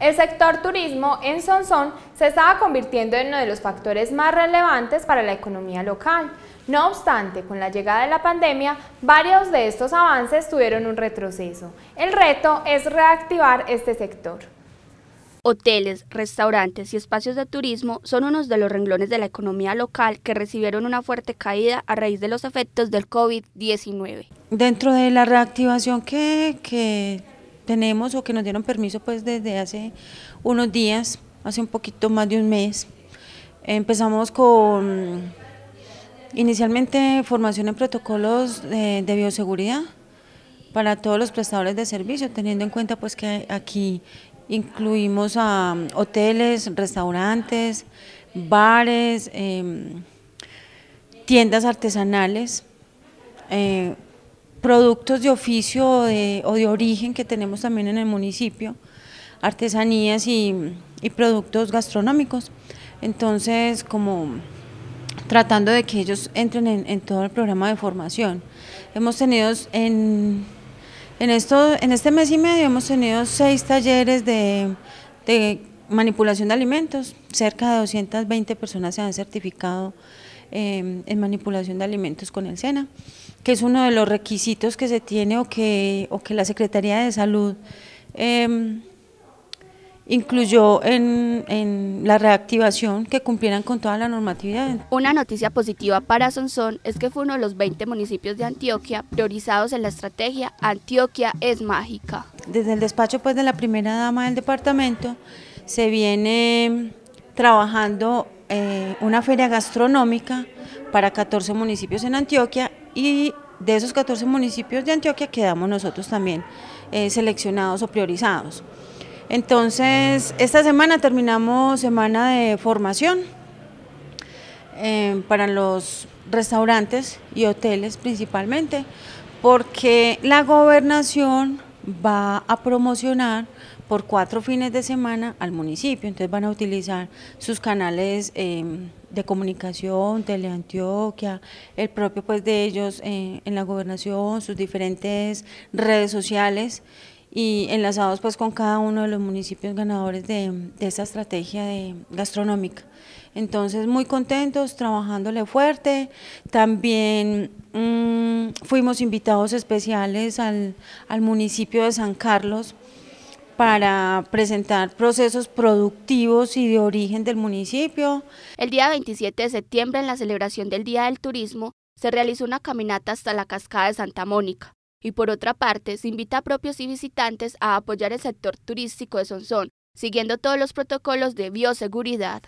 El sector turismo en Sonsón se estaba convirtiendo en uno de los factores más relevantes para la economía local. No obstante, con la llegada de la pandemia, varios de estos avances tuvieron un retroceso. El reto es reactivar este sector. Hoteles, restaurantes y espacios de turismo son unos de los renglones de la economía local que recibieron una fuerte caída a raíz de los efectos del COVID-19. Dentro de la reactivación que, que tenemos o que nos dieron permiso pues desde hace unos días, hace un poquito más de un mes. Empezamos con inicialmente formación en protocolos de, bioseguridad para todos los prestadores de servicio, teniendo en cuenta pues que aquí incluimos a hoteles, restaurantes, bares, em, tiendas artesanales, eh, productos de oficio o de, origen que tenemos también en el municipio, artesanías y, productos gastronómicos. Entonces, como tratando de que ellos entren en, todo el programa de formación. Hemos tenido en, esto, en este mes y medio hemos tenido seis talleres de, de manipulación de alimentos, cerca de 220 personas se han certificado em, en manipulación de alimentos con el SENA, que es uno de los requisitos que se tiene o que, o que la Secretaría de Salud em, incluyó en, en, la reactivación que cumplieran con toda la normatividad. Una noticia positiva para Sonsón es que fue uno de los 20 municipios de Antioquia priorizados en la estrategia Antioquia es mágica desde el despacho pues, de la primera dama del departamento se viene trabajando eh, una feria gastronómica para 14 municipios en Antioquia y de esos 14 municipios de Antioquia quedamos nosotros también eh, seleccionados o priorizados. Entonces, esta semana terminamos semana de formación eh, para los restaurantes y hoteles principalmente, porque la gobernación va a promocionar por cuatro fines de semana al municipio, entonces van a utilizar sus canales em, de comunicación, Teleantioquia, el propio pues de ellos eh, en la gobernación, sus diferentes redes sociales y enlazados pues con cada uno de los municipios ganadores de, esa estrategia gastronómica. Entonces muy contentos, trabajándole fuerte, también mm, fuimos invitados especiales al, al municipio de San Carlos para presentar procesos productivos y de origen del municipio. El día 27 de septiembre, en la celebración del Día del Turismo, se realizó una caminata hasta la Cascada de Santa Mónica, y por otra parte, se invita a propios y visitantes a apoyar el sector turístico de Sonsón, siguiendo todos los protocolos de bioseguridad.